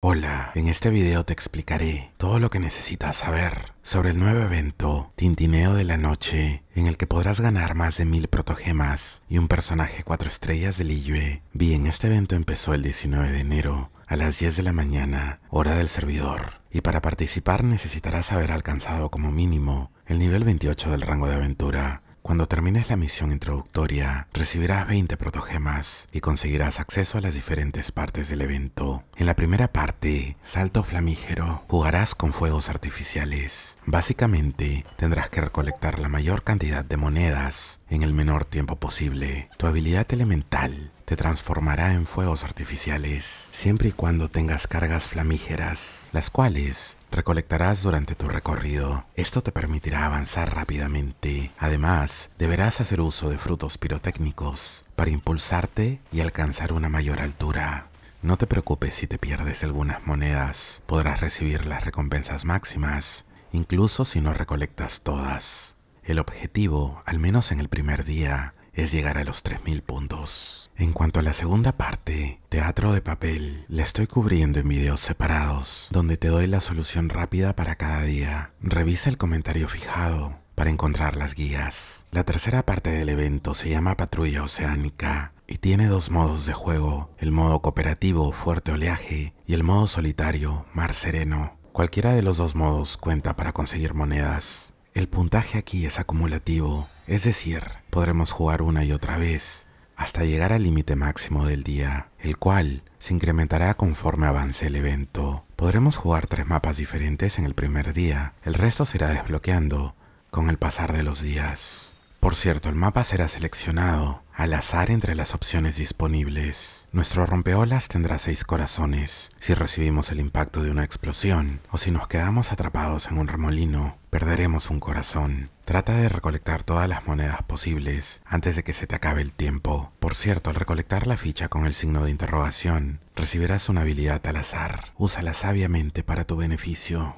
Hola, en este video te explicaré todo lo que necesitas saber sobre el nuevo evento Tintineo de la Noche, en el que podrás ganar más de mil protogemas y un personaje 4 estrellas de Liyue. Bien, este evento empezó el 19 de enero a las 10 de la mañana, hora del servidor, y para participar necesitarás haber alcanzado como mínimo el nivel 28 del rango de aventura cuando termines la misión introductoria, recibirás 20 protogemas y conseguirás acceso a las diferentes partes del evento. En la primera parte, Salto Flamígero, jugarás con fuegos artificiales. Básicamente, tendrás que recolectar la mayor cantidad de monedas en el menor tiempo posible. Tu habilidad elemental te transformará en fuegos artificiales, siempre y cuando tengas cargas flamígeras, las cuales recolectarás durante tu recorrido. Esto te permitirá avanzar rápidamente. Además, deberás hacer uso de frutos pirotécnicos para impulsarte y alcanzar una mayor altura. No te preocupes si te pierdes algunas monedas, podrás recibir las recompensas máximas, incluso si no recolectas todas. El objetivo, al menos en el primer día, es llegar a los 3.000 puntos. En cuanto a la segunda parte, Teatro de Papel, la estoy cubriendo en videos separados, donde te doy la solución rápida para cada día. Revisa el comentario fijado para encontrar las guías. La tercera parte del evento se llama Patrulla Oceánica y tiene dos modos de juego, el modo cooperativo Fuerte Oleaje y el modo solitario Mar Sereno. Cualquiera de los dos modos cuenta para conseguir monedas. El puntaje aquí es acumulativo es decir, podremos jugar una y otra vez hasta llegar al límite máximo del día, el cual se incrementará conforme avance el evento. Podremos jugar tres mapas diferentes en el primer día, el resto será desbloqueando con el pasar de los días. Por cierto, el mapa será seleccionado al azar entre las opciones disponibles. Nuestro rompeolas tendrá seis corazones. Si recibimos el impacto de una explosión o si nos quedamos atrapados en un remolino, perderemos un corazón. Trata de recolectar todas las monedas posibles antes de que se te acabe el tiempo. Por cierto, al recolectar la ficha con el signo de interrogación, recibirás una habilidad al azar. Úsala sabiamente para tu beneficio.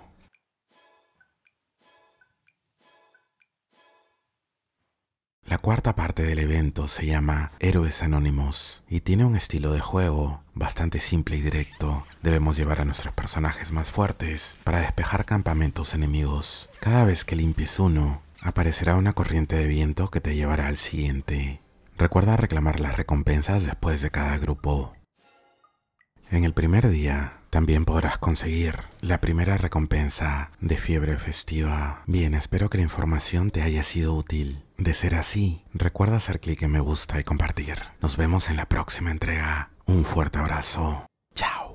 La cuarta parte del evento se llama Héroes Anónimos y tiene un estilo de juego bastante simple y directo. Debemos llevar a nuestros personajes más fuertes para despejar campamentos enemigos. Cada vez que limpies uno, aparecerá una corriente de viento que te llevará al siguiente. Recuerda reclamar las recompensas después de cada grupo. En el primer día, también podrás conseguir la primera recompensa de fiebre festiva. Bien, espero que la información te haya sido útil. De ser así, recuerda hacer clic en me gusta y compartir. Nos vemos en la próxima entrega. Un fuerte abrazo. Chao.